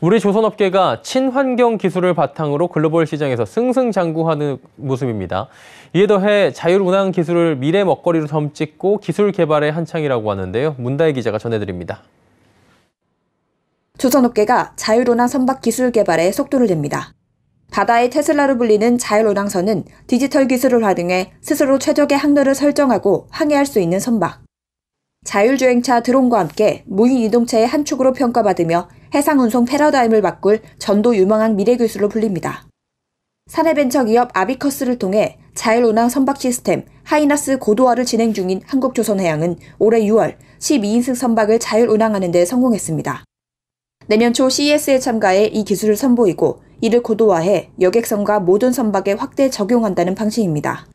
우리 조선업계가 친환경 기술을 바탕으로 글로벌 시장에서 승승장구하는 모습입니다. 이에 더해 자율운항 기술을 미래 먹거리로 점찍고 기술 개발의 한창이라고 하는데요. 문다혜 기자가 전해드립니다. 조선업계가 자율운항 선박 기술 개발에 속도를 냅니다. 바다의 테슬라로 불리는 자율운항선은 디지털 기술을 활용해 스스로 최적의 항로를 설정하고 항해할 수 있는 선박. 자율주행차 드론과 함께 무인 이동차의한 축으로 평가받으며 해상운송 패러다임을 바꿀 전도 유망한 미래 교수로 불립니다. 사내벤처기업 아비커스를 통해 자율운항 선박 시스템 하이나스 고도화를 진행 중인 한국조선해양은 올해 6월 12인승 선박을 자율운항하는 데 성공했습니다. 내년 초 CES에 참가해 이 기술을 선보이고 이를 고도화해 여객선과 모든 선박에 확대 적용한다는 방식입니다.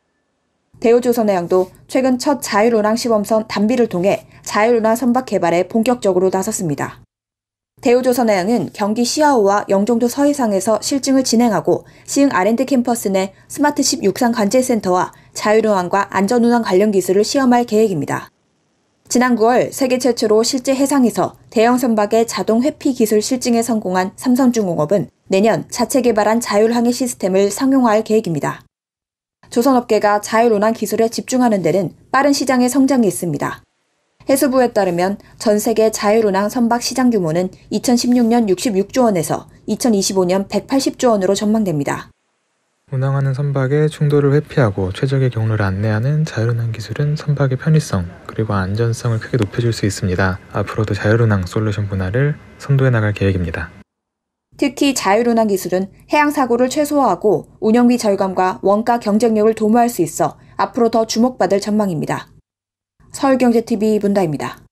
대우조선해양도 최근 첫 자율운항 시범선 단비를 통해 자율운항 선박 개발에 본격적으로 나섰습니다. 대우조선해양은 경기 시아우와 영종도 서해상에서 실증을 진행하고 시흥 R&D 캠퍼스 내 스마트10 육상 관제센터와 자율운항과 안전운항 관련 기술을 시험할 계획입니다. 지난 9월 세계 최초로 실제 해상에서 대형 선박의 자동 회피 기술 실증에 성공한 삼성중공업은 내년 자체 개발한 자율항해 시스템을 상용화할 계획입니다. 조선업계가 자율운항 기술에 집중하는 데는 빠른 시장의 성장이 있습니다. 해수부에 따르면 전 세계 자율운항 선박 시장 규모는 2016년 66조 원에서 2025년 180조 원으로 전망됩니다. 운항하는 선박의 충돌을 회피하고 최적의 경로를 안내하는 자율운항 기술은 선박의 편의성 그리고 안전성을 크게 높여줄 수 있습니다. 앞으로도 자율운항 솔루션 분야를 선도해 나갈 계획입니다. 특히 자율운항 기술은 해양 사고를 최소화하고 운영비 절감과 원가 경쟁력을 도모할 수 있어 앞으로 더 주목받을 전망입니다. 서울경제TV 분다입니다.